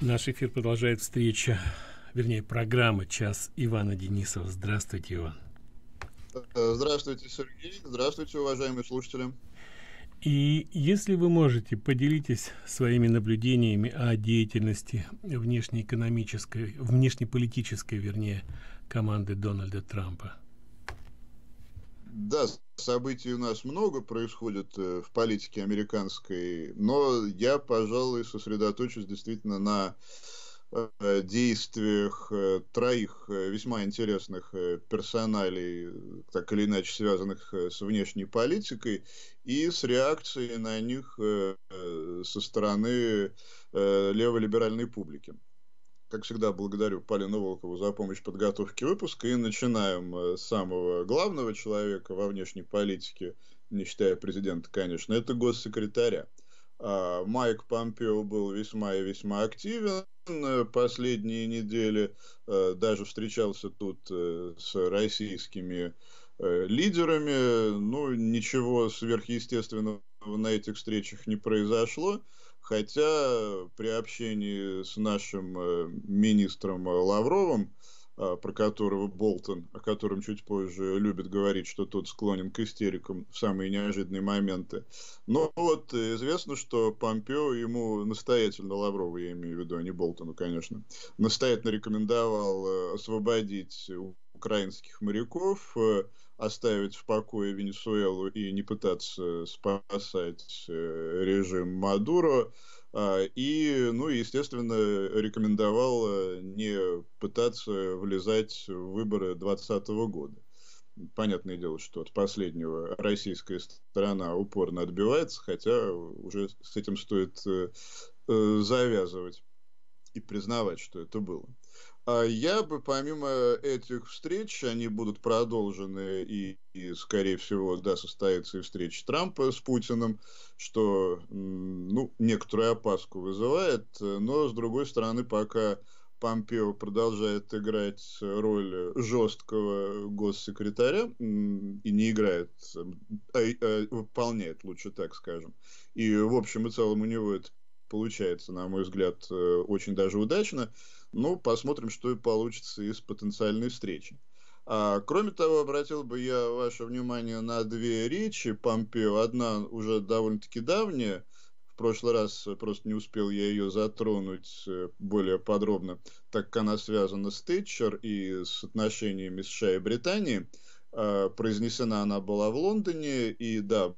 Наш эфир продолжает встреча, вернее, программа «Час» Ивана Денисова. Здравствуйте, Иван. Э, здравствуйте, Сергей. Здравствуйте, уважаемые слушатели. И если вы можете, поделитесь своими наблюдениями о деятельности внешнеэкономической, внешнеполитической, вернее, команды Дональда Трампа да, событий у нас много происходит э, в политике американской, но я, пожалуй, сосредоточусь действительно на э, действиях э, троих весьма интересных персоналей, так или иначе связанных с внешней политикой, и с реакцией на них со стороны леволиберальной публики как всегда, благодарю Полину Волкову за помощь в подготовке выпуска. И начинаем э, с самого главного человека во внешней политике, не считая президента, конечно, это госсекретаря. А, Майк Помпео был весьма и весьма активен э, последние недели, э, даже встречался тут с российскими лидерами. Ну, ничего сверхъестественного на этих встречах не произошло. Хотя э, при общении с нашим э, министром э, Лавровым, а, про которого Болтон, о котором чуть позже любит говорить, что тот склонен к истерикам в самые неожиданные моменты. Но вот известно, что Помпео ему настоятельно, Лаврова я имею в виду, а не Болтону, конечно, настоятельно рекомендовал освободить украинских моряков, э, оставить в покое Венесуэлу и не пытаться спасать э, режим Мадуро. А, и, ну, естественно, рекомендовал э, не пытаться влезать в выборы 2020 года. Понятное дело, что от последнего российская сторона упорно отбивается, хотя уже с этим стоит завязывать и признавать, что это было. А я бы, помимо этих встреч, они будут продолжены и, и скорее всего, да, состоится и встреча Трампа с Путиным, что, ну, некоторую опаску вызывает, но, с другой стороны, пока Помпео продолжает играть роль жесткого госсекретаря и не играет, а, а выполняет, лучше так скажем. И, в общем и целом, у него это получается, на мой взгляд, э, очень даже удачно – ну, посмотрим, что и получится из потенциальной встречи. А, кроме того, обратил бы я ваше внимание на две речи Помпео. Одна уже довольно-таки давняя, в прошлый раз просто не успел я ее затронуть э, более подробно, так как она связана с Тэтчер и с отношениями США и Британии а, произнесена она была в Лондоне, и да,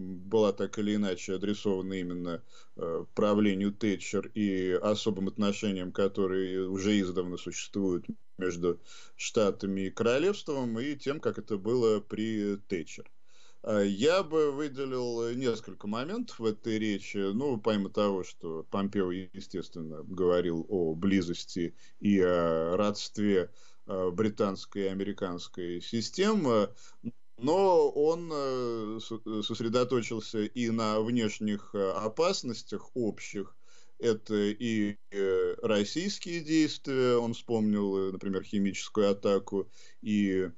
была так или иначе адресована именно э, правлению Тэтчер и особым отношениям, которые уже издавна существуют между штатами и королевством, и тем, как это было при Тэтчер. А я бы выделил несколько моментов в этой речи, ну, помимо того, что Помпео, естественно, говорил о близости и о родстве э, британской и американской системы, но он э, э, сосредоточился и на внешних э, опасностях общих, это и российские действия, он вспомнил, например, химическую атаку и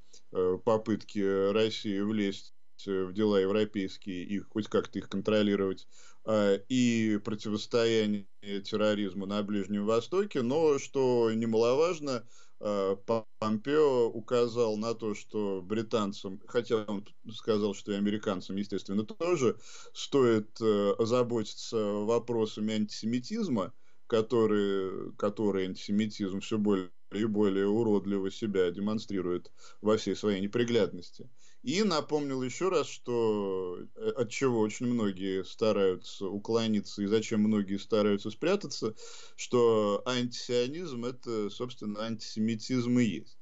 попытки России влезть в дела европейские и хоть как-то их контролировать, а, и противостояние терроризму на Ближнем Востоке, но, что немаловажно, Э, Помпео указал на то, что британцам, хотя он сказал, что и американцам, естественно, тоже стоит озаботиться э, вопросами антисемитизма, которые, которые антисемитизм все более и более уродливо себя демонстрирует во всей своей неприглядности. И напомнил еще раз, что э, от чего очень многие стараются уклониться и зачем многие стараются спрятаться, что антисионизм – это, собственно, антисемитизм и есть.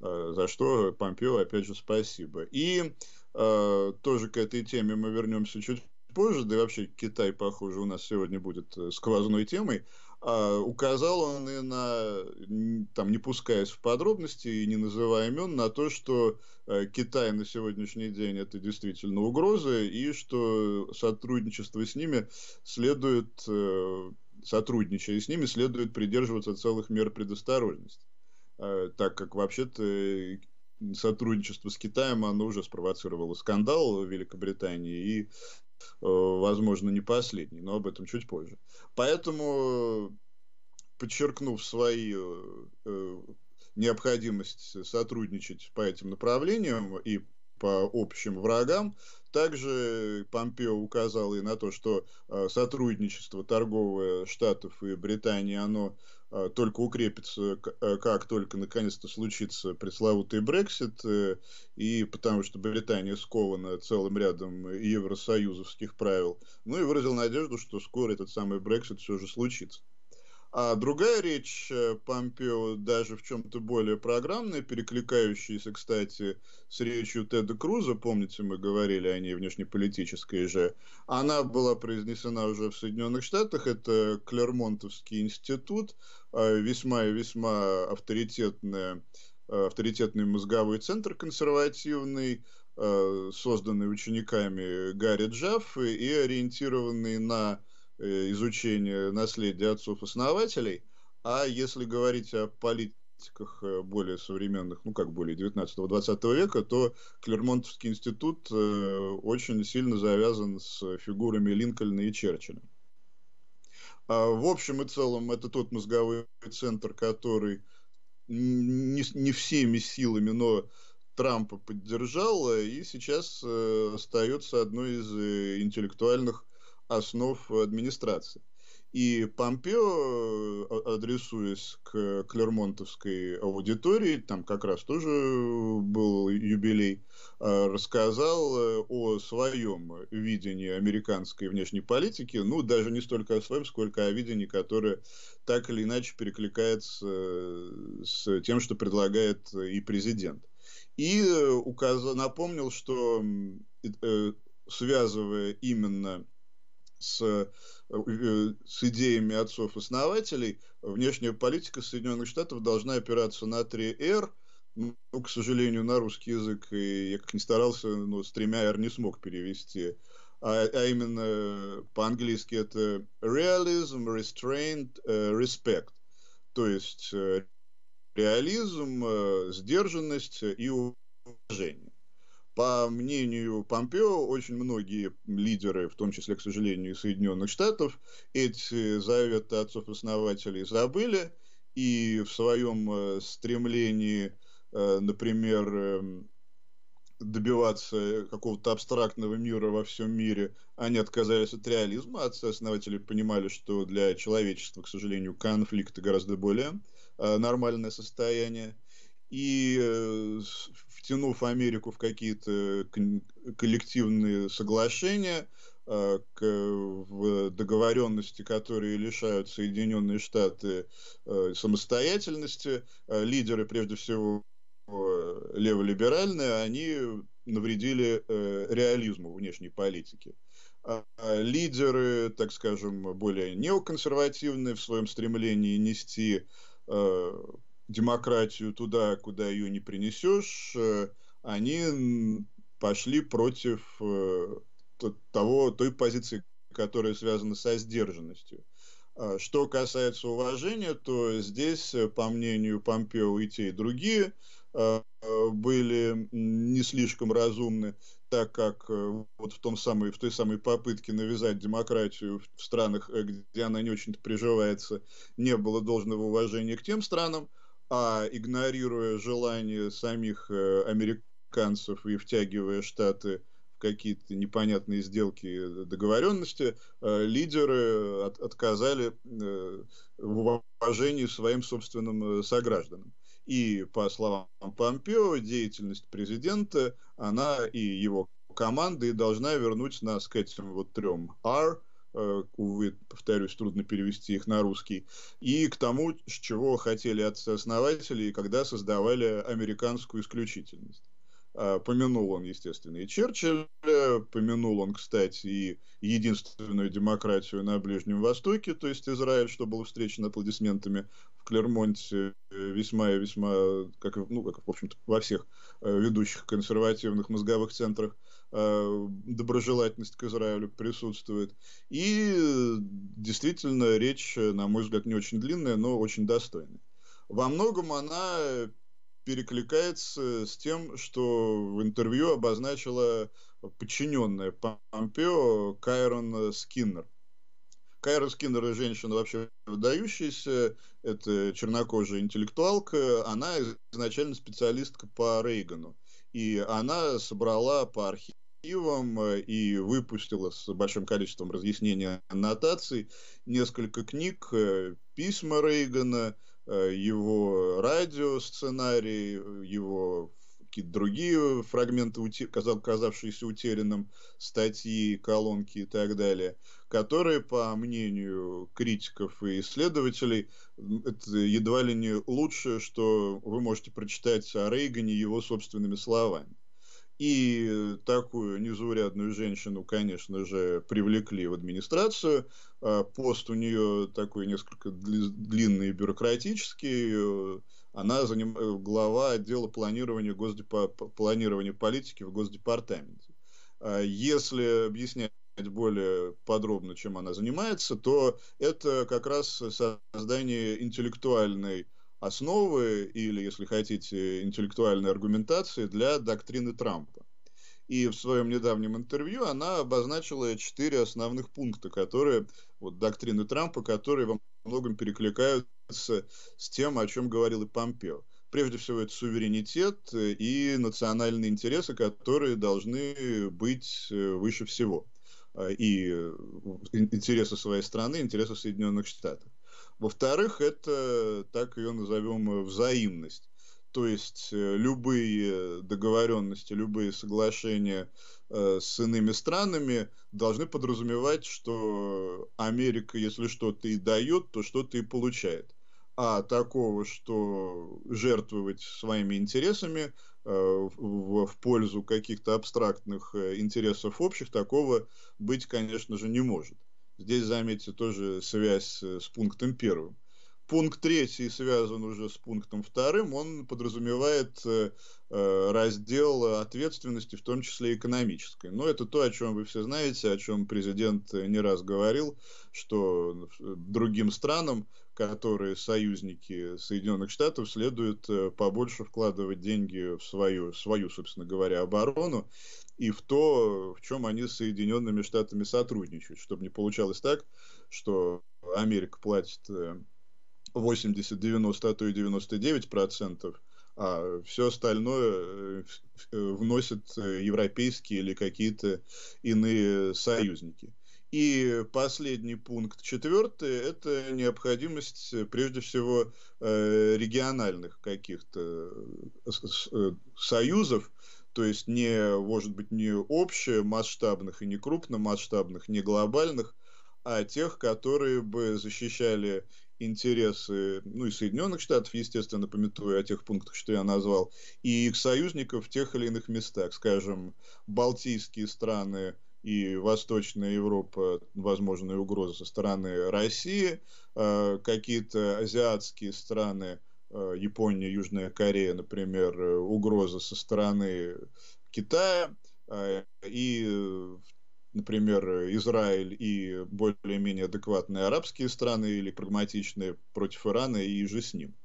Э, за что Помпео, опять же, спасибо. И э, тоже к этой теме мы вернемся чуть позже, да и вообще Китай, похоже, у нас сегодня будет э, сквозной темой. А, указал он и на, там, не пускаясь в подробности и не называя имен, на то, что э, Китай на сегодняшний день это действительно угроза, и что сотрудничество с ними следует, э, сотрудничая с ними, следует придерживаться целых мер предосторожности, э, так как вообще-то сотрудничество с Китаем, оно уже спровоцировало скандал в Великобритании, и Э, возможно, не последний, но об этом чуть позже. Поэтому, подчеркнув свою э, э, необходимость сотрудничать по этим направлениям и по общим врагам. Также Помпео указал и на то, что сотрудничество торговое Штатов и Британии, оно Э, только укрепится, э, как только наконец-то случится пресловутый Брексит, э, и потому что Британия скована целым рядом евросоюзовских правил. Ну и выразил надежду, что скоро этот самый Брексит все же случится. А другая речь э, Помпео, даже в чем-то более программная, перекликающаяся, кстати, с речью Теда Круза, помните, мы говорили о ней, внешнеполитической же, она была произнесена уже в Соединенных Штатах, это Клермонтовский институт, а, весьма и весьма авторитетная э, авторитетный мозговой центр консервативный, э, созданный учениками Гарри Джаффы и ориентированный на Э, изучение наследия отцов-основателей, а если говорить о политиках э, более современных, ну как более 19-20 века, то Клермонтовский институт э, очень сильно завязан с фигурами Линкольна и Черчилля. А, в общем и целом, это тот мозговой центр, который не, не всеми силами, но Трампа поддержал, и сейчас остается одной из интеллектуальных основ администрации. И Помпео, э, а, адресуясь к клермонтовской аудитории, там как раз тоже был юбилей, э, рассказал э, о своем видении американской внешней политики, ну, даже не столько о своем, сколько о видении, которое так или иначе перекликается с тем, что предлагает и президент. И указ... напомнил, что связывая именно с, э, э, с идеями отцов-основателей, внешняя политика Соединенных Штатов должна опираться на 3 Р. ну, к сожалению, на русский язык, и я как ни старался, но с тремя R не смог перевести. А, а именно по-английски это realism, restraint, э, respect. То есть реализм, сдержанность и уважение. По мнению Помпео, очень многие лидеры, в том числе, к сожалению, Соединенных Штатов, эти заветы отцов-основателей забыли, и в своем э, стремлении, э, например, эм, добиваться какого-то абстрактного мира во всем мире, они отказались от реализма, отцы-основатели понимали, что для человечества, к сожалению, конфликты гораздо более э, нормальное состояние и э, втянув Америку в какие-то коллективные соглашения, э, в договоренности, которые лишают Соединенные Штаты э, самостоятельности, лидеры, прежде всего, леволиберальные, они навредили реализму внешней политики. А, а лидеры, так скажем, более неоконсервативные в своем стремлении нести демократию туда, куда ее не принесешь, э, они пошли против э, того, той позиции, которая связана со сдержанностью. А что касается уважения, то здесь, э, по мнению Помпео, и те, и другие были не слишком разумны, так как вот в, том самой, в той самой попытке навязать демократию в странах, где она не очень-то приживается, не было должного уважения к тем странам, а игнорируя желание самих э, американцев и втягивая Штаты в какие-то непонятные сделки, договоренности, э, лидеры от, отказали э, в уважении своим собственным согражданам. И, по словам Помпео, деятельность президента, она и его команды должна вернуть нас к этим вот трем R, Э, увы, повторюсь, трудно перевести их на русский, и к тому, с чего хотели отцы-основатели, когда создавали американскую исключительность. Э, помянул он, естественно, и Черчилля, помянул он, кстати, и единственную демократию на Ближнем Востоке, то есть Израиль, что был встречен аплодисментами в Клермонте э, весьма и весьма, как, ну, как в общем-то, во всех э, ведущих консервативных мозговых центрах доброжелательность к Израилю присутствует. И действительно речь, на мой взгляд, не очень длинная, но очень достойная. Во многом она перекликается с тем, что в интервью обозначила подчиненная Помпео Кайрон Скиннер. Кайра Скиннер – женщина вообще выдающаяся, это чернокожая интеллектуалка, она изначально специалистка по Рейгану. И она собрала по архивам э, и выпустила с большим количеством разъяснений аннотаций несколько книг, э, письма Рейгана, Э, его радиосценарий, э, его какие-то другие фрагменты, казавшиеся утерянным, статьи, колонки и так далее, которые, по мнению критиков и исследователей, это едва ли не лучшее, что вы можете прочитать о Рейгане его собственными словами. И такую незаурядную женщину, конечно же, привлекли в администрацию. А, пост у нее такой несколько длинный и бюрократический. Она заним... глава отдела планирования, госдепо... планирования политики в Госдепартаменте. А, если объяснять более подробно, чем она занимается, то это как раз создание интеллектуальной основы или, если хотите, интеллектуальной аргументации для доктрины Трампа. И в своем недавнем интервью она обозначила четыре основных пункта, которые, вот доктрины Трампа, которые во многом перекликаются с тем, о чем говорил и Помпео. Прежде всего, это суверенитет и национальные интересы, которые должны быть э, выше всего. Э, и э, интересы своей страны, интересы Соединенных Штатов. Во-вторых, это, так ее назовем, взаимность. То есть э, любые договоренности, любые соглашения э, с иными странами должны подразумевать, что Америка, если что-то и дает, то что-то и получает. А такого, что жертвовать своими интересами э, в пользу каких-то абстрактных интересов общих, такого быть, конечно же, не может. Здесь, заметьте, тоже связь э, с пунктом первым. Пункт третий связан уже с пунктом вторым, он подразумевает э, э раздел ответственности, в том числе экономической. Но это то, о чем вы все знаете, о чем президент э, не раз говорил, что ну, другим странам, которые союзники Соединенных Штатов, следует побольше вкладывать деньги в свою, свою собственно говоря, оборону и в то, в чем они с Соединенными Штатами сотрудничают, чтобы не получалось так, что Америка платит 80, э, 90, а то и 99 процентов, а все остальное э, э, вносят европейские или какие-то иные союзники. И последний пункт, четвертый, это необходимость, прежде всего, региональных каких-то союзов, то есть не, может быть, не общие масштабных и не крупномасштабных, не глобальных, а тех, которые бы защищали интересы, ну и Соединенных Штатов, естественно, пометуя о тех пунктах, что я назвал, и их союзников в тех или иных местах, скажем, балтийские страны и Восточная Европа, возможные угрозы со стороны России, а, какие-то азиатские страны, Э, Япония, Южная Корея, например, э, угроза со стороны Китая, э, и, например, Израиль и более-менее адекватные арабские страны или прагматичные против Ирана и же с ним.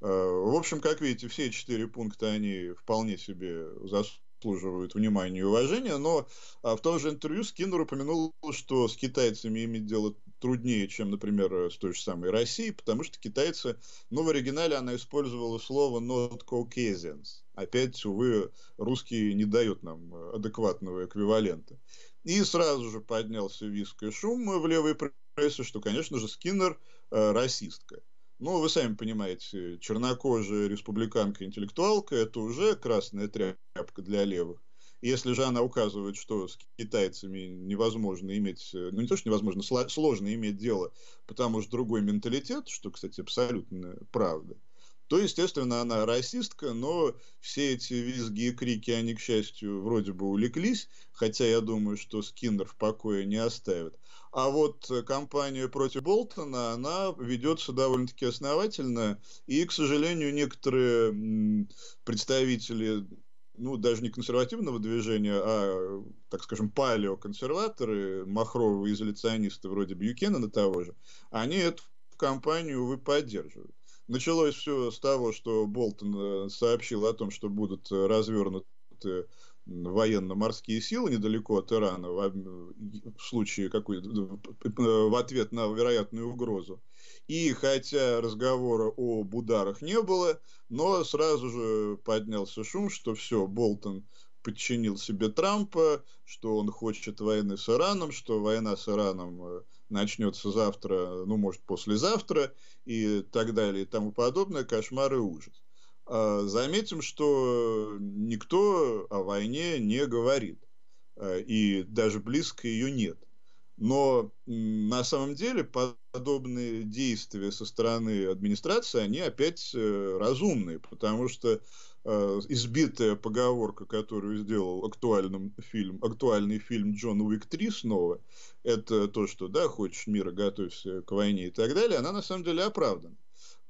В общем, как видите, все четыре пункта, они вполне себе заслуживают внимания и уважения, но а, в том же интервью Скиннер упомянул, что с китайцами иметь дело труднее, чем, например, э, с той же самой России, потому что китайцы, ну, в оригинале она использовала слово not Caucasians. Опять, увы, русские не дают нам э, адекватного эквивалента. И сразу же поднялся виск и шум э, в левой прессе, что, конечно же, Скиннер э, расистка. Ну, вы сами понимаете, чернокожая республиканка-интеллектуалка – это уже красная тряпка для левых. Если же она указывает, что с китайцами невозможно иметь, э, ну не то, что невозможно, сложно иметь дело, потому что другой менталитет, что, кстати, абсолютно правда, то, естественно, она расистка, но все эти визги и крики, они, к счастью, вроде бы улеглись, хотя я думаю, что Скиннер в покое не оставит. А вот э, кампанию против Болтона, она ведется довольно-таки основательно, и, к сожалению, некоторые представители ну, даже не консервативного движения, а, так скажем, палеоконсерваторы, махровые изоляционисты вроде Бьюкенена того же, они эту кампанию вы поддерживают. Началось все с того, что Болтон э, сообщил о том, что будут э, развернуты военно-морские силы недалеко от Ирана в, в случае какой в ответ на вероятную угрозу. И хотя разговора о ударах не было, но сразу же поднялся шум, что все, Болтон подчинил себе Трампа, что он хочет войны с Ираном, что война с Ираном э, начнется завтра, ну, может, послезавтра и так далее и тому подобное, кошмар и ужас. Э, заметим, что никто о войне не говорит, э, и даже близко ее нет. Но на самом деле подобные действия со стороны администрации, они опять э, разумные, потому что избитая поговорка, которую сделал актуальным фильм, актуальный фильм Джон Уик 3 снова, это то, что, да, хочешь мира, готовься к войне и так далее, она на самом деле оправдана.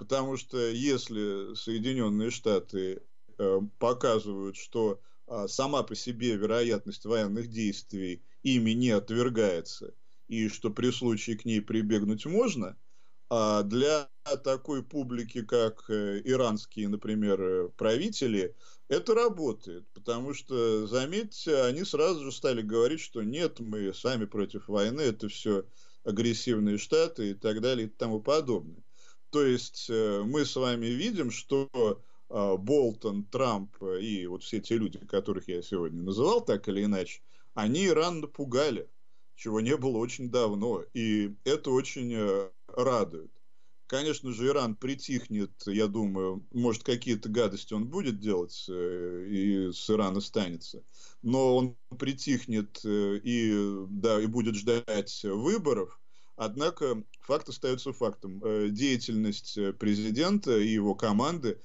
Потому что если Соединенные Штаты э, показывают, что а, сама по себе вероятность военных действий ими не отвергается, и что при случае к ней прибегнуть можно, а для такой публики, как э, иранские, например, правители, это работает, потому что, заметьте, они сразу же стали говорить, что нет, мы сами против войны, это все агрессивные штаты и так далее и тому подобное. То есть э, мы с вами видим, что а, Болтон, Трамп и вот все те люди, которых я сегодня называл так или иначе, они Иран напугали, чего не было очень давно, и это очень э, радует. Конечно же, Иран притихнет, я думаю, может, какие-то гадости он будет делать, э, и с Ирана станется. Но он притихнет и, да, и будет ждать выборов, Однако факт остается фактом. Э, деятельность э, президента и его команды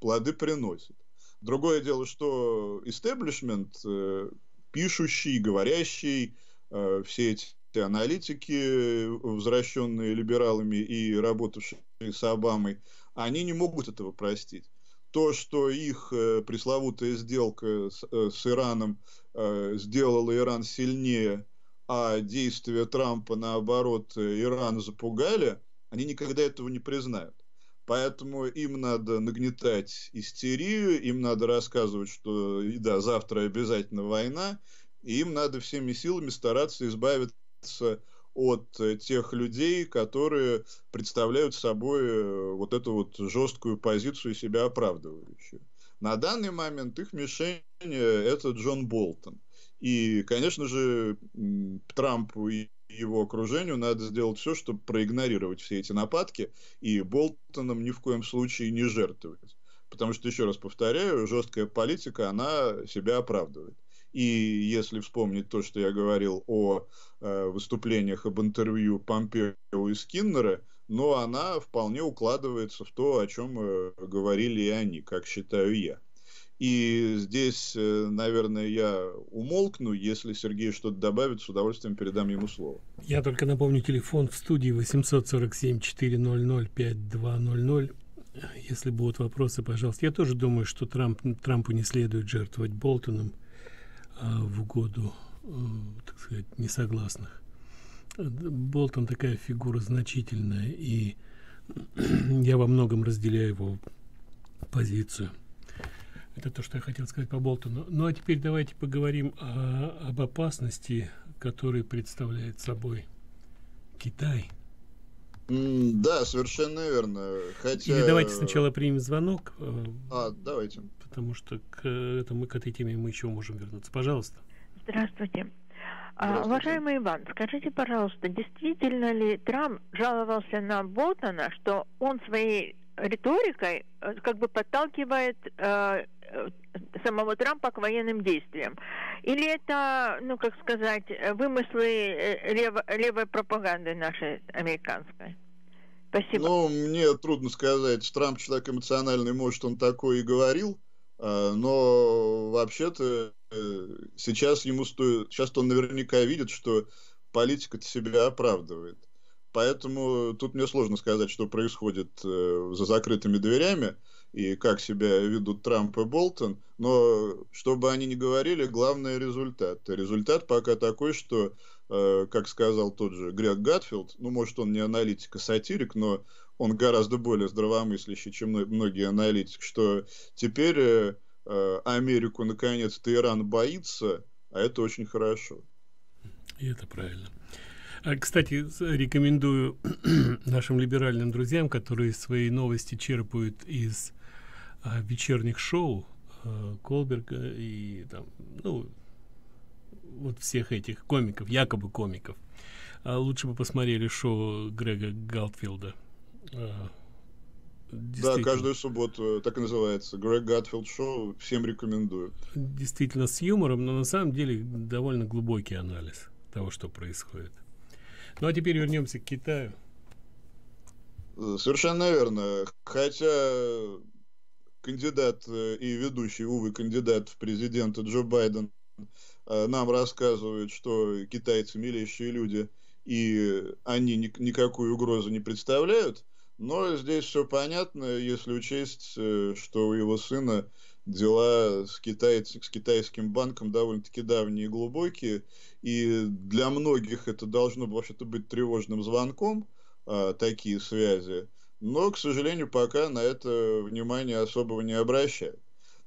плоды приносит. Другое дело, что истеблишмент, э, пишущий, говорящий, все эти аналитики, возвращенные либералами и работавшие с Обамой, они не могут этого простить. То, что их пресловутая сделка с, с Ираном сделала Иран сильнее, а действия Трампа, наоборот, Иран запугали, они никогда этого не признают. Поэтому им надо нагнетать истерию, им надо рассказывать, что да, завтра обязательно война, и им надо всеми силами стараться избавиться от тех людей, которые представляют собой э, вот эту вот жесткую позицию себя оправдывающую. На данный момент их мишень э, это Джон Болтон. И, конечно же, Трампу и его окружению надо сделать все, чтобы проигнорировать все эти нападки и Болтоном ни в коем случае не жертвовать. Потому что, еще раз повторяю, жесткая политика, она себя оправдывает. И если вспомнить то, что я говорил о э, выступлениях об интервью Помпео и Скиннера, но она вполне укладывается в то, о чем э, говорили и они, как считаю я. И здесь, э, наверное, я умолкну. Если Сергей что-то добавит, с удовольствием передам ему слово. Я только напомню, телефон в студии 847-400-5200. Если будут вопросы, пожалуйста. Я тоже думаю, что Трамп, Трампу не следует жертвовать Болтоном а, в году, э, так сказать, несогласных. Болтон такая фигура значительная, и я во многом разделяю его позицию. Это то, что я хотел сказать по Болтону. Ну а теперь давайте поговорим о, об опасности, которую представляет собой Китай. Mm, да, совершенно верно. Хотя... Или давайте э, сначала примем звонок. Э, а, давайте. Потому что к, этому, к этой теме мы еще можем вернуться. Пожалуйста. Здравствуйте. А, уважаемый Иван, скажите, пожалуйста, действительно ли Трамп жаловался на Болтона, что он своей риторикой э, как бы подталкивает Э, самого Трампа к военным действиям. Или это, ну, как сказать, э, вымыслы э, лево, левой пропаганды нашей американской? Спасибо. Ну, мне трудно сказать. Трамп человек эмоциональный, может, он такой и говорил, но вообще-то сейчас ему стоит... Сейчас он наверняка видит, что политика себя оправдывает. Поэтому тут мне сложно сказать, что происходит за закрытыми дверями и как себя ведут Трамп и Болтон, но чтобы они не говорили, главный результат. Результат пока такой, что, э, как сказал тот же Грег Гатфилд, ну, может, он не аналитик, а сатирик, но он гораздо более здравомыслящий, чем многие аналитики, что теперь э, э, Америку, наконец-то, Иран боится, а это очень хорошо. И это правильно. А, кстати, рекомендую нашим либеральным друзьям, которые свои новости черпают из а, вечерних шоу а, Колберга и там, ну, вот всех этих комиков, якобы комиков. А лучше бы посмотрели шоу Грега Галтфилда. да, каждую субботу, э, так и называется, Грег Гатфилд Шоу, всем рекомендую. Действительно с юмором, но на самом деле довольно глубокий анализ того, что происходит. Ну а теперь вернемся к Китаю. Э, совершенно верно. Хотя кандидат э, и ведущий, увы, кандидат в президенты Джо Байден э, нам рассказывает, что китайцы милейшие люди, и они ни, никакую угрозу не представляют. Но здесь все понятно, если учесть, э, что у его сына дела с, китайц, с китайским банком довольно-таки давние и глубокие. И для многих это должно вообще-то быть тревожным звонком, а, такие связи но, к сожалению, пока на это внимание особого не обращают.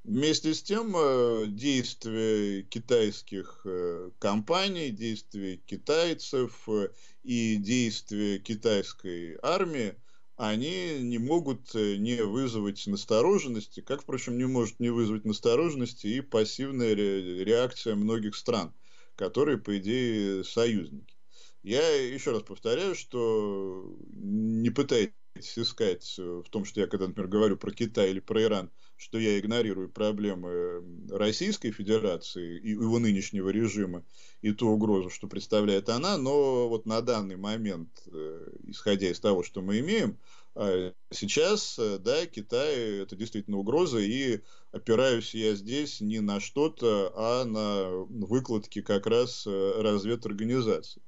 Вместе с тем, э, действия китайских э, компаний, действия китайцев э, и действия китайской армии, они не могут не вызвать настороженности, как, впрочем, не может не вызвать настороженности и пассивная реакция многих стран, которые, по идее, союзники. Я еще раз повторяю, что не пытайтесь искать э, в том, что я когда, например, говорю про Китай или про Иран, что я игнорирую проблемы Российской Федерации и его нынешнего режима и ту угрозу, что представляет она, но вот на данный момент, э, исходя из того, что мы имеем, а сейчас, э, да, Китай это действительно угроза, и опираюсь я здесь не на что-то, а на выкладки как раз разведорганизации.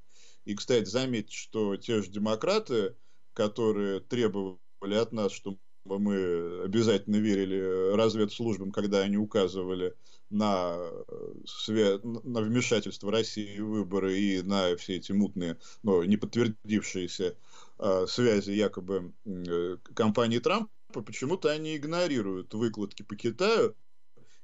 И, кстати, заметьте, что те же демократы, которые требовали от нас, чтобы мы обязательно верили разведслужбам, когда они указывали на, э, свя... на вмешательство России в выборы и на все эти мутные, но не подтвердившиеся э, связи якобы э, компании Трампа, почему-то они игнорируют выкладки по Китаю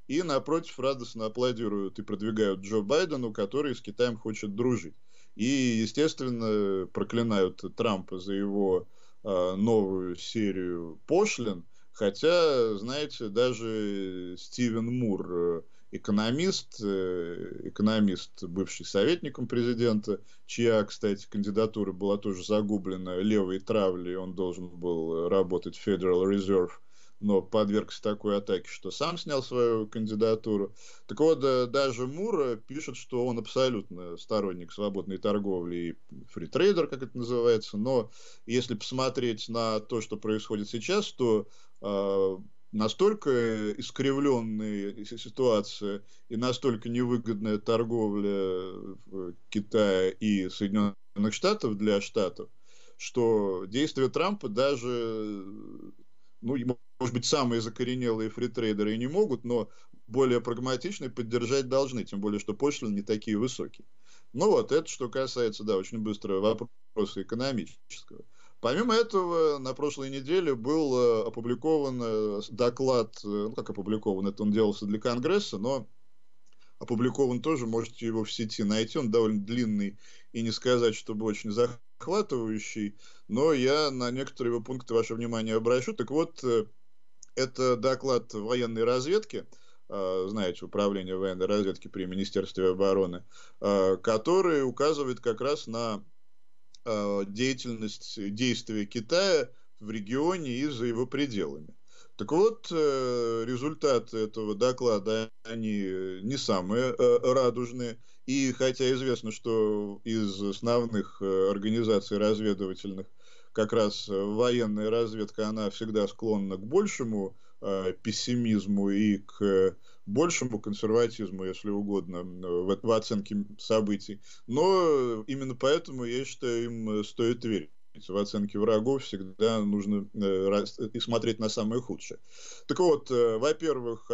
и, напротив, радостно аплодируют и продвигают Джо Байдену, который с Китаем хочет дружить. И, естественно, проклинают Трампа за его э, новую серию пошлин. Хотя, знаете, даже Стивен Мур, э, экономист, э, экономист, бывший советником президента, чья, кстати, кандидатура была тоже загублена левой травлей, он должен был работать в Federal Reserve – но подвергся такой атаке, что сам снял свою кандидатуру. Так вот, э, даже Мур пишет, что он абсолютно сторонник свободной торговли и фритрейдер, как это называется, но если посмотреть на то, что происходит сейчас, то э, настолько искривленная ситуация и настолько невыгодная торговля Китая и Соединенных Штатов для Штатов, что действия Трампа даже ну, ему может быть, самые закоренелые фритрейдеры и не могут, но более прагматичные поддержать должны, тем более, что пошлины не такие высокие. Ну вот, это что касается, да, очень быстрого вопроса экономического. Помимо этого, на прошлой неделе был э, опубликован э, доклад, э, ну как опубликован, это он делался для Конгресса, но опубликован тоже, можете его в сети найти, он довольно длинный и не сказать, чтобы очень захватывающий, но я на некоторые его пункты ваше внимание обращу. Так вот, это доклад военной разведки, а, знаете, управление военной разведки при Министерстве обороны, а, который указывает как раз на а, деятельность, действия Китая в регионе и за его пределами. Так вот, э, результаты этого доклада, они не самые э, радужные. И хотя известно, что из основных э, организаций разведывательных как раз э, военная разведка, она всегда склонна к большему э, пессимизму и к большему консерватизму, если угодно, э, в, в оценке событий. Но именно поэтому, я считаю, им э, стоит верить в оценке врагов всегда нужно и смотреть на самое худшее. Так вот, во-первых,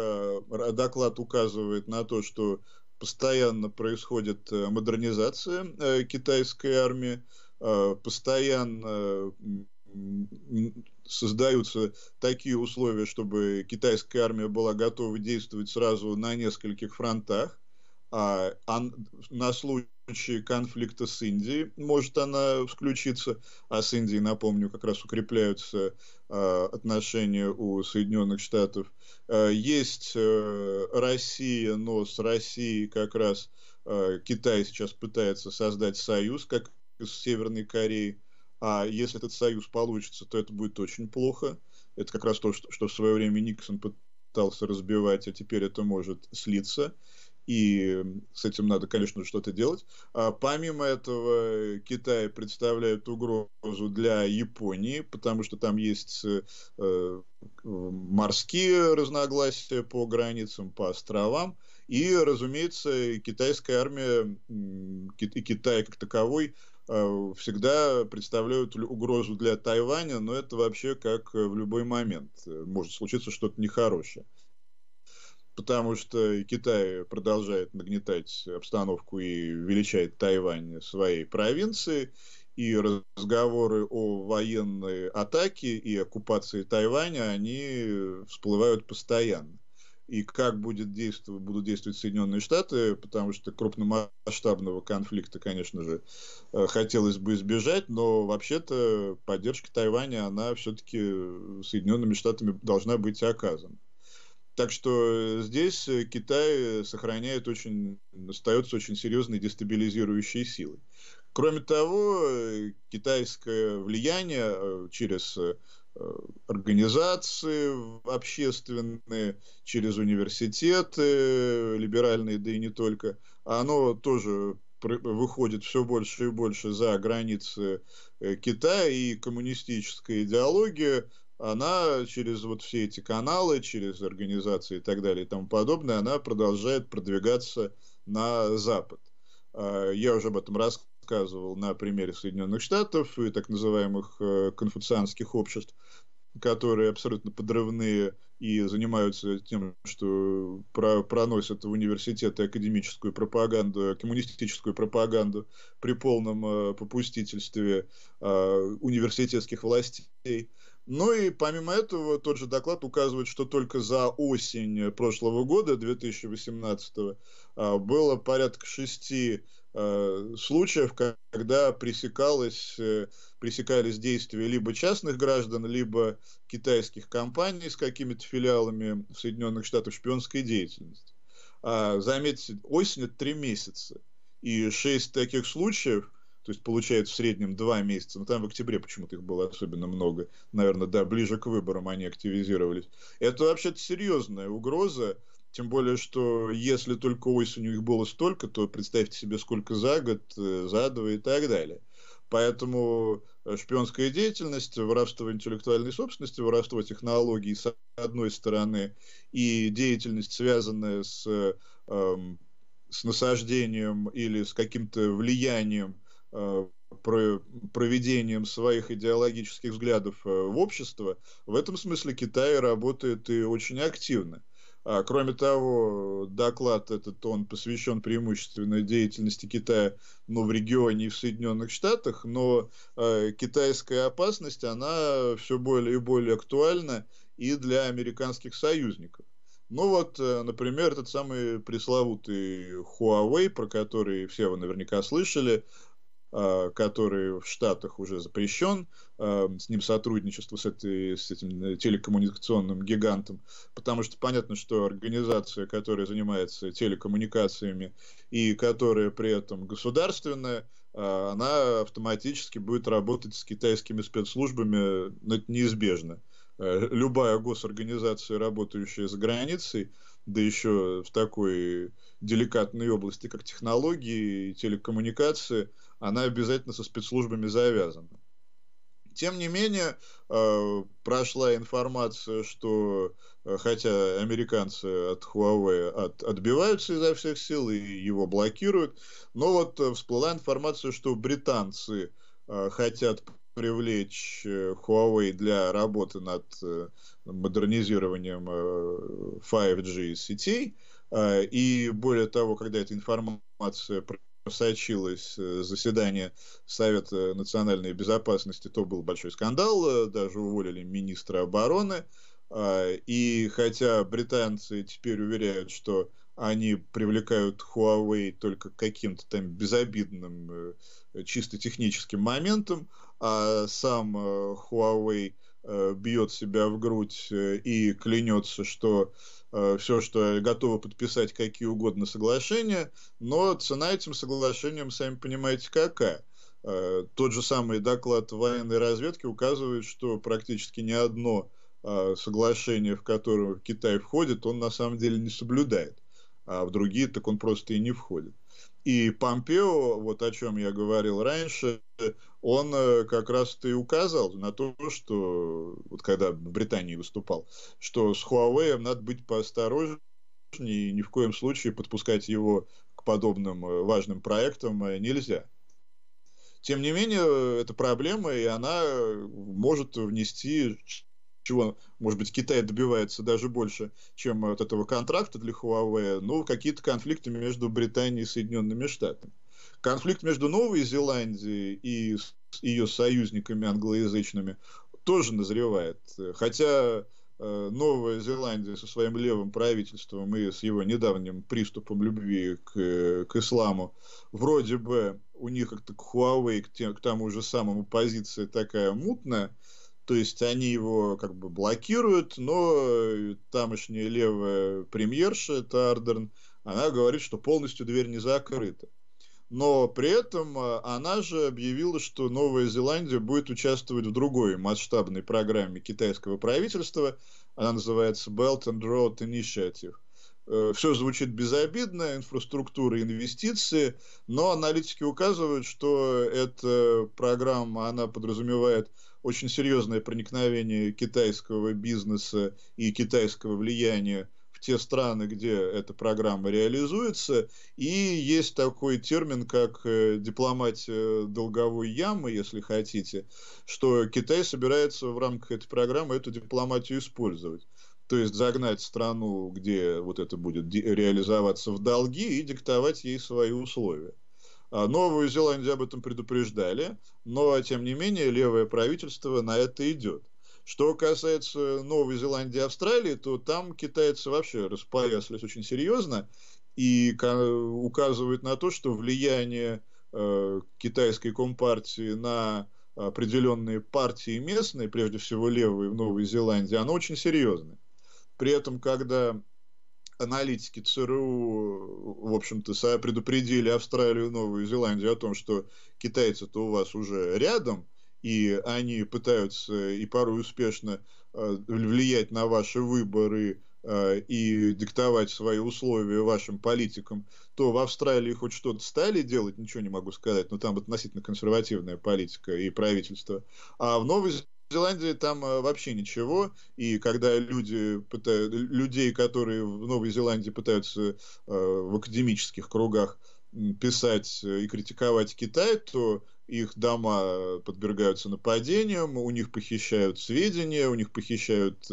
доклад указывает на то, что постоянно происходит модернизация китайской армии. Э, постоянно создаются такие условия, чтобы китайская армия была готова действовать сразу на нескольких фронтах, а, на случай конфликта с Индией может она включиться, а с Индией, напомню, как раз укрепляются а, отношения у Соединенных Штатов. Э, есть э, Россия, но с Россией как раз Китай сейчас пытается создать союз, как с Северной Кореей. А если этот союз получится, то это будет очень плохо. Это как раз то, что, что в свое время Никсон пытался разбивать, а теперь это может слиться. И с этим надо, конечно, что-то делать. А помимо этого, Китай представляет угрозу для Японии, потому что там есть э, морские разногласия по границам, по островам. И, разумеется, китайская армия и Китай как таковой Э, всегда представляют угрозу для Тайваня, но это вообще как э, в любой момент. Э, может случиться что-то нехорошее. Потому что Китай продолжает нагнетать обстановку и величает Тайвань своей провинцией. И разговоры о военной атаке и оккупации Тайваня, они всплывают постоянно и как будет действовать, будут действовать Соединенные Штаты, потому что крупномасштабного конфликта, конечно же, э, хотелось бы избежать, но вообще-то поддержка Тайваня, она все-таки э, Соединенными Штатами должна быть оказана. Так что э, здесь Китай сохраняет очень, остается очень серьезной дестабилизирующей силой. Кроме того, китайское влияние через Э, организации общественные, через университеты, либеральные, да и не только. А оно тоже выходит все больше и больше за границы э, Китая, и коммунистическая идеология, она через вот все эти каналы, через организации и так далее и тому подобное, она продолжает продвигаться на Запад. А, я уже об этом рассказывал рассказывал на примере Соединенных Штатов и так называемых э, конфуцианских обществ, которые абсолютно подрывные и занимаются тем, что про проносят в университеты академическую пропаганду, коммунистическую пропаганду при полном э, попустительстве э, университетских властей. Ну и помимо этого, тот же доклад указывает, что только за осень прошлого года, 2018, э, было порядка шести Э, случаев, когда пресекалось, э, пресекались действия либо частных граждан, либо китайских компаний с какими-то филиалами в Соединенных Штатах шпионской деятельности. А, заметьте, осень – это три месяца. И шесть таких случаев, то есть получается в среднем два месяца, но там в октябре почему-то их было особенно много, наверное, да, ближе к выборам они активизировались. Это вообще-то серьезная угроза, тем более, что если только осенью их было столько, то представьте себе, сколько за год, э, за два и так далее. Поэтому э, шпионская деятельность, воровство интеллектуальной собственности, воровство технологий с одной стороны и деятельность, связанная с, эм, с насаждением или с каким-то влиянием э, проведением своих идеологических взглядов э, в общество, в этом смысле Китай работает и очень активно. А, кроме того, доклад этот, он посвящен преимущественно деятельности Китая ну, в регионе и в Соединенных Штатах, но э, китайская опасность, она все более и более актуальна и для американских союзников. Ну вот, э, например, этот самый пресловутый Huawei, про который все вы наверняка слышали, Э, который в Штатах уже запрещен, э, с ним сотрудничество с, этой, с этим э, телекоммуникационным гигантом, потому что понятно, что организация, которая занимается телекоммуникациями и которая при этом государственная, она автоматически будет работать с китайскими спецслужбами, но это неизбежно. Любая госорганизация, работающая за границей, да еще в такой деликатной области, как технологии и телекоммуникации, она обязательно со спецслужбами завязана. Тем не менее, э, прошла информация, что э, хотя американцы от Huawei от, отбиваются изо всех сил и его блокируют, но вот э, всплыла информация, что британцы хотят привлечь э, Huawei для работы над э, модернизированием 5G э, сетей. И более того, когда эта информация просочилась, заседание Совета национальной безопасности, то был большой скандал, даже уволили министра обороны. И хотя британцы теперь уверяют, что они привлекают Huawei только каким-то там безобидным, э, чисто техническим моментом, а сам э, Huawei э, бьет себя в грудь и клянется, что все, что готовы подписать какие угодно соглашения, но цена этим соглашениям, сами понимаете, какая. Тот же самый доклад военной разведки указывает, что практически ни одно соглашение, в которое Китай входит, он на самом деле не соблюдает а в другие так он просто и не входит. И Помпео, вот о чем я говорил раньше, он э, как раз-то и указал на то, что, вот когда в Британии выступал, что с Huawei надо быть поосторожнее и ни в коем случае подпускать его к подобным э, важным проектам э, нельзя. Тем не менее, это проблема, и она может внести чего, может быть, Китай добивается даже больше, чем от этого контракта для Huawei, ну, какие-то конфликты между Британией и Соединенными Штатами. Конфликт между Новой Зеландией и ее союзниками англоязычными тоже назревает. Хотя э, Новая Зеландия со своим левым правительством и с его недавним приступом любви к, к исламу, вроде бы у них как-то к Huawei, к, тем, к тому же самому позиция такая мутная, то есть они его как бы блокируют, но э, тамошняя левая премьерша, это Ардерн, она говорит, что полностью дверь не закрыта. Но при этом а, она же объявила, что Новая Зеландия будет участвовать в другой масштабной программе китайского правительства. Она называется Belt and Road Initiative. Э, Все звучит безобидно, инфраструктура, инвестиции, но аналитики указывают, что эта программа, она подразумевает очень серьезное проникновение китайского бизнеса и китайского влияния в те страны, где эта программа реализуется. И есть такой термин, как э, дипломатия долговой ямы, если хотите, что Китай собирается в рамках этой программы эту дипломатию использовать. То есть загнать страну, где вот это будет реализоваться в долги и диктовать ей свои условия. А, Новую Зеландию об этом предупреждали, но, тем не менее, левое правительство на это идет. Что касается Новой Зеландии и Австралии, то там китайцы вообще распоясались очень серьезно и указывают на то, что влияние э, китайской компартии на определенные партии местные, прежде всего левые в Новой Зеландии, оно очень серьезное. При этом, когда аналитики ЦРУ, в общем-то, предупредили Австралию и Новую Зеландию о том, что китайцы-то у вас уже рядом, и они пытаются и порой успешно э, влиять на ваши выборы э, и диктовать свои условия вашим политикам, то в Австралии хоть что-то стали делать, ничего не могу сказать, но там относительно консервативная политика и правительство. А в Новой Зеландии там э, вообще ничего, и когда люди пытают, людей, которые в Новой Зеландии пытаются э, в академических кругах писать э, и критиковать Китай, то их дома подвергаются нападениям, у них похищают сведения, у них похищают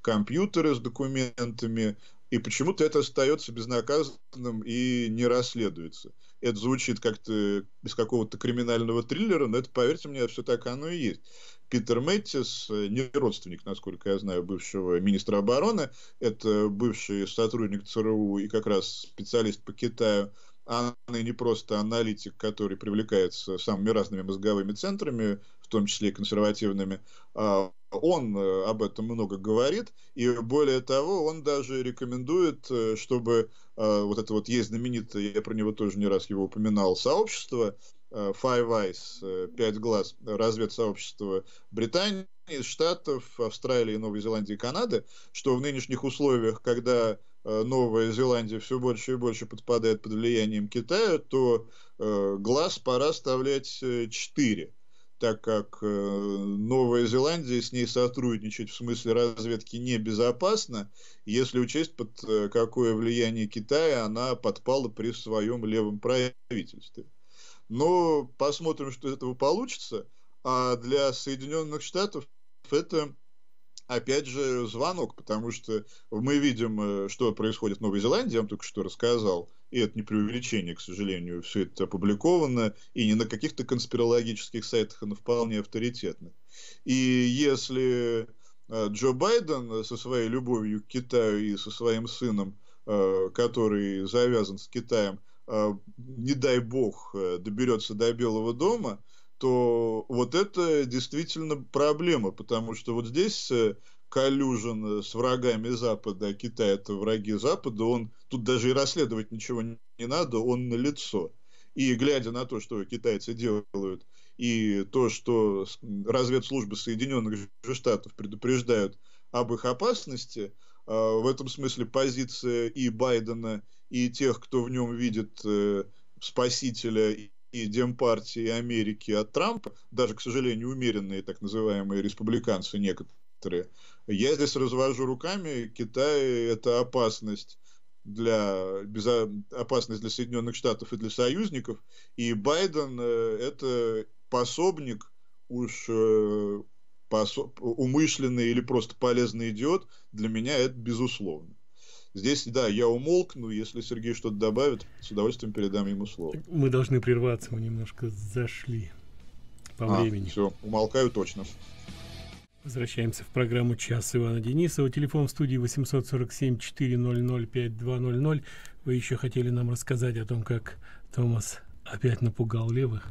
компьютеры с документами, и почему-то это остается безнаказанным и не расследуется. Это звучит как-то из какого-то криминального триллера, но это, поверьте мне, все так оно и есть. Питер Мэттис, э, не родственник, насколько я знаю, бывшего министра обороны, это бывший сотрудник ЦРУ и как раз специалист по Китаю, а она не просто аналитик, который привлекается самыми разными мозговыми центрами в том числе и консервативными, а, он э, об этом много говорит, и более того, он даже рекомендует, э, чтобы э, вот это вот есть знаменитое, я про него тоже не раз его упоминал, сообщество, Five Eyes, Пять глаз, разведсообщества Британии, Штатов, Австралии, Новой Зеландии и Канады, что в нынешних условиях, когда Новая Зеландия все больше и больше подпадает под влиянием Китая, то глаз пора ставлять 4 так как э, Новая Зеландия с ней сотрудничать в смысле разведки небезопасно, если учесть, под э, какое влияние Китая она подпала при своем левом правительстве. Но посмотрим, что из этого получится. А для Соединенных Штатов это опять же, звонок, потому что мы видим, э, что происходит в Новой Зеландии, я вам только что рассказал и это не преувеличение, к сожалению, все это опубликовано, и не на каких-то конспирологических сайтах, а на вполне авторитетных. И если э, Джо Байден э, со своей любовью к Китаю и со своим сыном, э, который завязан с Китаем, не дай бог доберется до Белого дома – то вот это действительно проблема, потому что вот здесь э, Калюжин э, с врагами Запада, а Китай это враги Запада, он тут даже и расследовать ничего не надо, он на лицо. И глядя на то, что китайцы делают, и то, что разведслужбы Соединенных Штатов предупреждают об их опасности, а, в этом смысле позиция и Байдена, и тех, кто в нем видит э, спасителя и Демпартии Америки от Трампа, даже, к сожалению, умеренные так называемые республиканцы некоторые, я здесь развожу руками, Китай – это опасность для безо... опасность для Соединенных Штатов и для союзников, и Байден э, – это пособник уж э, посо... умышленный или просто полезный идиот, для меня это безусловно. Здесь, да, я умолк, но если Сергей что-то добавит, с удовольствием передам ему слово. Мы должны прерваться, мы немножко зашли по а, времени. Все, умолкаю точно. Возвращаемся в программу «Час Ивана Денисова». Телефон в студии 847-400-5200. Вы еще хотели нам рассказать о том, как Томас опять напугал левых.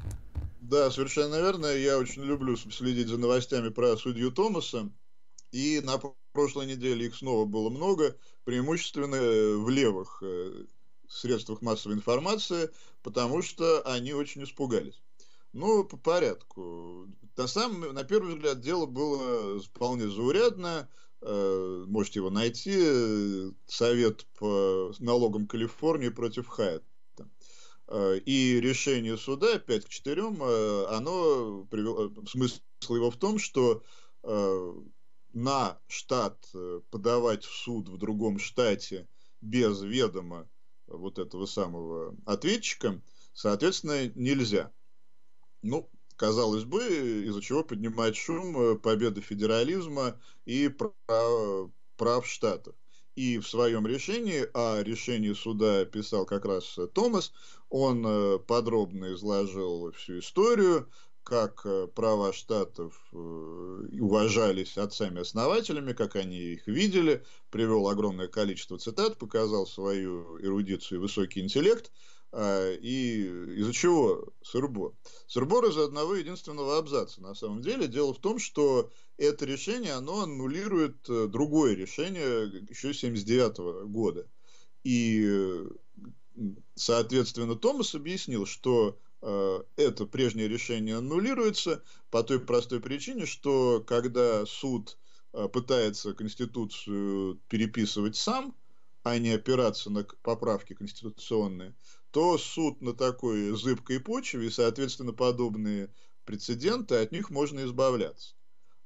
Да, совершенно верно. Я очень люблю следить за новостями про судью Томаса. И напомню, прошлой неделе их снова было много, преимущественно э, в левых э, средствах массовой информации, потому что они очень испугались. Ну, по порядку. На, самом, на первый взгляд дело было вполне заурядное. Э, можете его найти. Совет по налогам Калифорнии против Хайта И решение суда 5 к 4, оно привело, смысл его в том, что на штат э, подавать в суд в другом штате без ведома э, вот этого самого ответчика, соответственно, нельзя. Ну, казалось бы, из-за чего поднимать шум э, победы федерализма и прав, прав штатов. И в своем решении, а решении суда писал как раз Томас, он подробно изложил всю историю, как э, права штатов э, уважались отцами-основателями, как они их видели, привел огромное количество цитат, показал свою эрудицию и высокий интеллект, а, и из-за чего сырбор? Сырбор из-за одного единственного абзаца, на самом деле. Дело в том, что это решение, оно аннулирует э, другое решение еще 79 года. И, соответственно, Томас объяснил, что Э, это прежнее решение аннулируется по той простой причине, что когда суд э, пытается Конституцию переписывать сам, а не опираться на поправки конституционные, то суд на такой зыбкой почве, и, соответственно, подобные прецеденты, от них можно избавляться.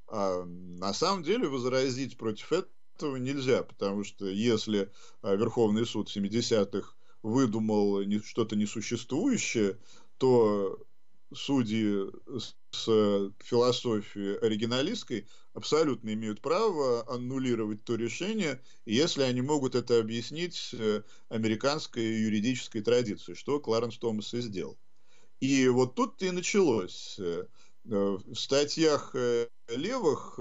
А на самом деле возразить против этого нельзя, потому что если э, Верховный суд 70-х выдумал что-то несуществующее, то судьи с философией оригиналистской абсолютно имеют право аннулировать то решение, если они могут это объяснить э, американской юридической традицией, что Кларенс Томас и сделал. И вот тут и началось. Э, э, в статьях левых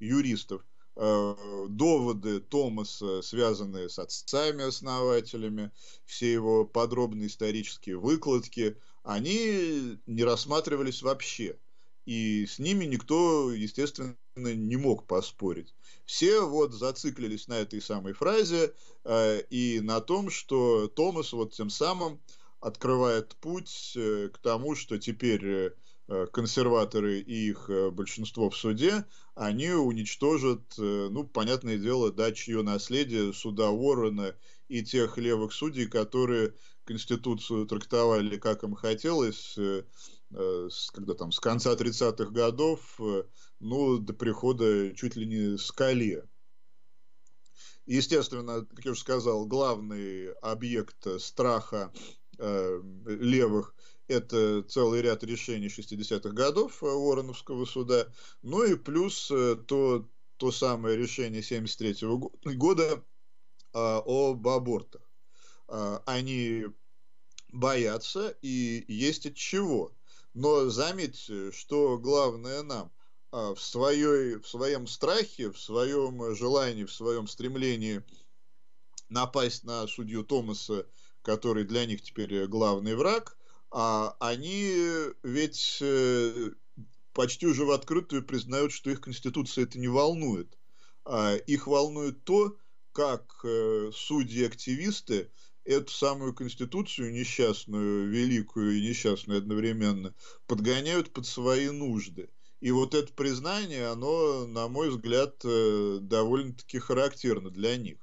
юристов доводы Томаса, связанные с отцами-основателями, все его подробные исторические выкладки – они не рассматривались вообще. И с ними никто, естественно, не мог поспорить. Все вот зациклились на этой самой фразе э, и на том, что Томас вот тем самым открывает путь э, к тому, что теперь э, консерваторы и их э, большинство в суде, они уничтожат, э, ну, понятное дело, да, чье наследие суда Уоррена и тех левых судей, которые Конституцию трактовали, как им хотелось, э, э, с, когда там с конца 30-х годов, э, ну, до прихода чуть ли не скале. Естественно, как я уже сказал, главный объект страха э, левых – это целый ряд решений 60-х годов Вороновского суда, ну и плюс то, то самое решение 73 -го года э, об абортах. А, они боятся и есть от чего. Но заметьте, э, что главное нам а, в, своей, в своем страхе, в своем желании, в своем стремлении напасть на судью Томаса, который для них теперь главный враг, а они ведь э, почти уже в открытую признают, что их конституция это не волнует. А их волнует то, как э, судьи-активисты эту самую конституцию несчастную, великую и несчастную одновременно, подгоняют под свои нужды. И вот это признание, оно, на мой взгляд, э, довольно-таки характерно для них.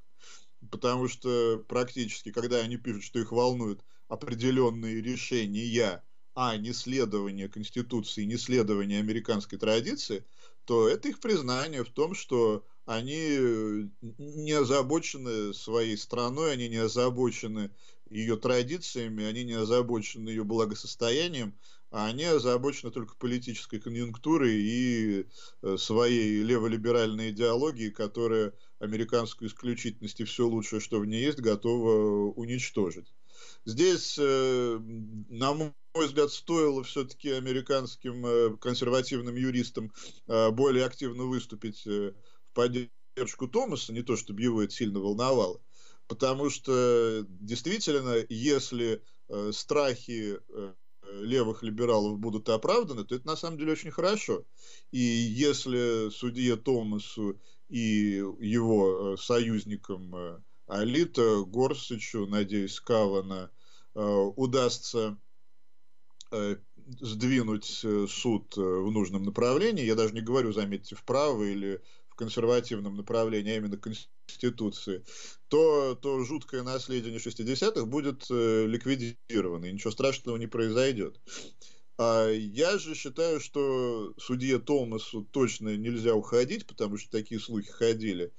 Потому что практически, когда они пишут, что их волнуют определенные решения, а не следование Конституции, не следование американской традиции, то это их признание в том, что они э, не озабочены своей страной, они не озабочены ее традициями, они не озабочены ее благосостоянием, а они озабочены только политической конъюнктурой и э, своей леволиберальной идеологией, которая американскую исключительность и все лучшее, что в ней есть, готова э, уничтожить. Здесь, на мой взгляд, стоило все-таки американским консервативным юристам более активно выступить поддержку Томаса, не то чтобы его это сильно волновало, потому что действительно, если э, страхи э, левых либералов будут оправданы, то это на самом деле очень хорошо. И если судье Томасу и его э, союзникам э, Алита, Горсичу, надеюсь, Кавана э, удастся э, сдвинуть э, суд э, в нужном направлении. Я даже не говорю, заметьте, вправо или консервативном направлении, а именно Конституции, то, то жуткое наследие 60-х будет э, ликвидировано, и ничего страшного не произойдет. А Я же считаю, что судье Томасу точно нельзя уходить, потому что такие слухи ходили.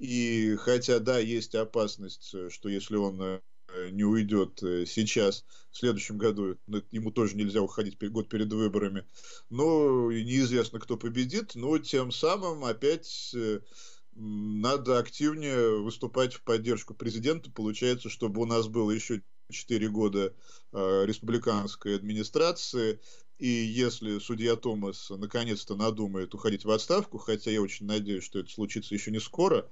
И хотя, да, есть опасность, что если он э, Э, не уйдет э, сейчас, в следующем году ему тоже нельзя уходить год перед выборами. но неизвестно, кто победит, но тем самым опять э, надо активнее выступать в поддержку президента. Получается, чтобы у нас было еще 4 года э, республиканской администрации, и если судья Томас наконец-то надумает уходить в отставку, хотя я очень надеюсь, что это случится еще не скоро,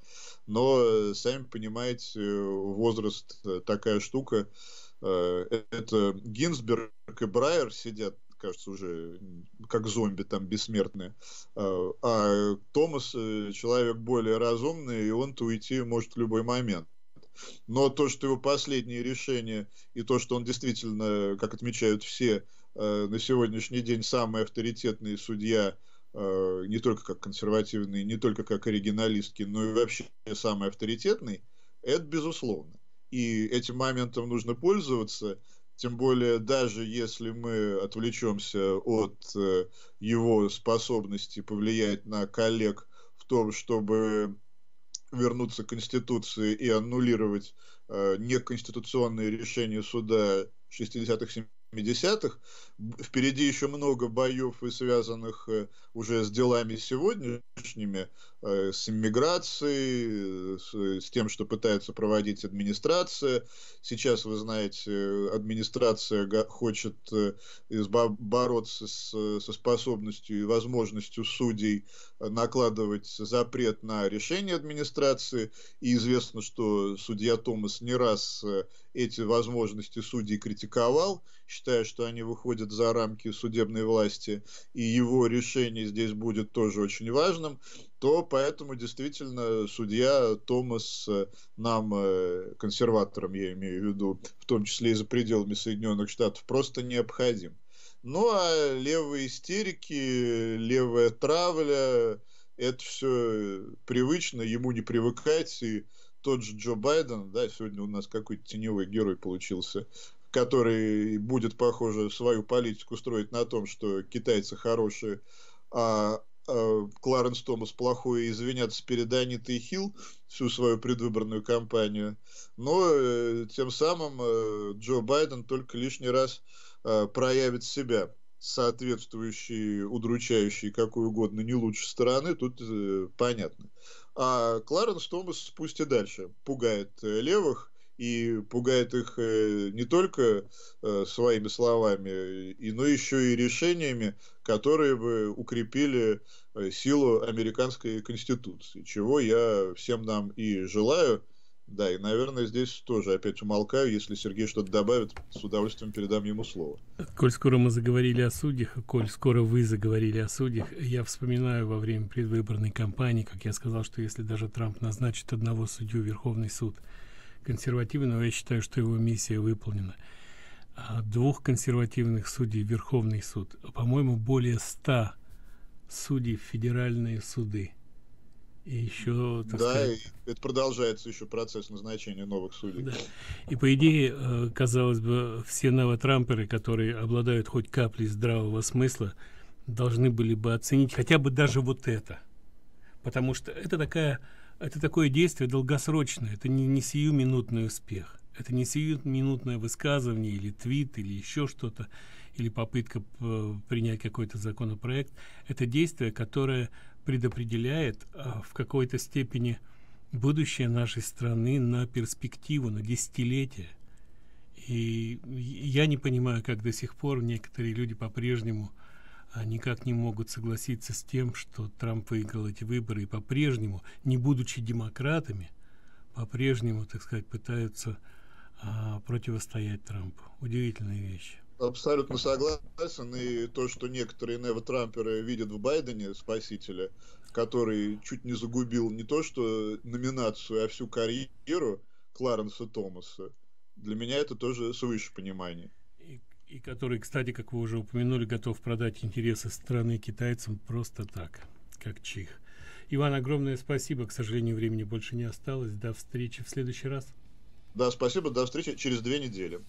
но, э, сами понимаете, э, возраст э, такая штука. Это Гинзберг и Брайер сидят кажется, уже как зомби там бессмертные. А Томас человек более разумный, и он-то уйти может в любой момент. Но то, что его последнее решение и то, что он действительно, как отмечают все, Э, на сегодняшний день самый авторитетный судья э, не только как консервативный, не только как оригиналистский, но и вообще самый авторитетный, это безусловно. И этим моментом нужно пользоваться, тем более даже если мы отвлечемся от э, его способности повлиять на коллег в том, чтобы вернуться к Конституции и аннулировать неконституционные решения суда 60-х, 70-х. Впереди еще много боев и связанных э, уже с делами сегодняшними, Э, с иммиграцией, э, с, э, с тем, что пытается проводить администрация. Сейчас, вы знаете, администрация хочет избав- бороться с, со способностью и возможностью судей накладывать запрет на решение администрации. И известно, что судья Томас не раз эти возможности судей критиковал, считая, что они выходят за рамки судебной власти, и его решение здесь будет тоже очень важным то поэтому действительно судья Томас э, нам, э, консерваторам, я имею в виду, в том числе и за пределами Соединенных Штатов, просто необходим. Ну а левые истерики, левая травля, это все привычно, ему не привыкать. И тот же Джо Байден, да, сегодня у нас какой-то теневой герой получился, который будет, похоже, свою политику строить на том, что китайцы хорошие, а а, Кларенс Томас плохой и извиняться перед Анитой Хилл всю свою предвыборную кампанию. Но э, тем самым э, Джо Байден только лишний раз э, проявит себя соответствующие, удручающие какой угодно не лучшей стороны, тут э, понятно. А Кларенс Томас пусть и дальше пугает левых, и пугает их э, не только э, своими словами, но еще и решениями, которые бы укрепили э, силу американской конституции, чего я всем нам и желаю. Да, и, наверное, здесь тоже опять умолкаю. Если Сергей что-то добавит, с удовольствием передам ему слово. Коль скоро мы заговорили о судьях, коль скоро вы заговорили о судьях, я вспоминаю во время предвыборной кампании, как я сказал, что если даже Трамп назначит одного судью в Верховный суд – консервативного, я считаю, что его миссия выполнена. А, двух консервативных судей Верховный суд, по-моему, более ста судей в федеральные суды. И еще, да, сказать... и это продолжается еще процесс назначения новых судей. Да. И по идее, э, казалось бы, все новотрамперы, которые обладают хоть каплей здравого смысла, должны были бы оценить хотя бы даже вот это. Потому что это такая это такое действие долгосрочное, это не, не сиюминутный успех. Это не сиюминутное высказывание или твит, или еще что-то, или попытка э, принять какой-то законопроект. Это действие, которое предопределяет а, в какой-то степени будущее нашей страны на перспективу, на десятилетие. И я не понимаю, как до сих пор некоторые люди по-прежнему никак не могут согласиться с тем, что Трамп выиграл эти выборы и по-прежнему, не будучи демократами, по-прежнему, так сказать, пытаются а, противостоять Трампу. Удивительная вещь. Абсолютно согласен. И то, что некоторые Трамперы видят в Байдене спасителя, который чуть не загубил не то, что номинацию, а всю карьеру Кларенса Томаса, для меня это тоже свыше понимания. И который, кстати, как вы уже упомянули, готов продать интересы страны китайцам просто так, как чих. Иван, огромное спасибо. К сожалению, времени больше не осталось. До встречи в следующий раз. Да, спасибо. До встречи через две недели.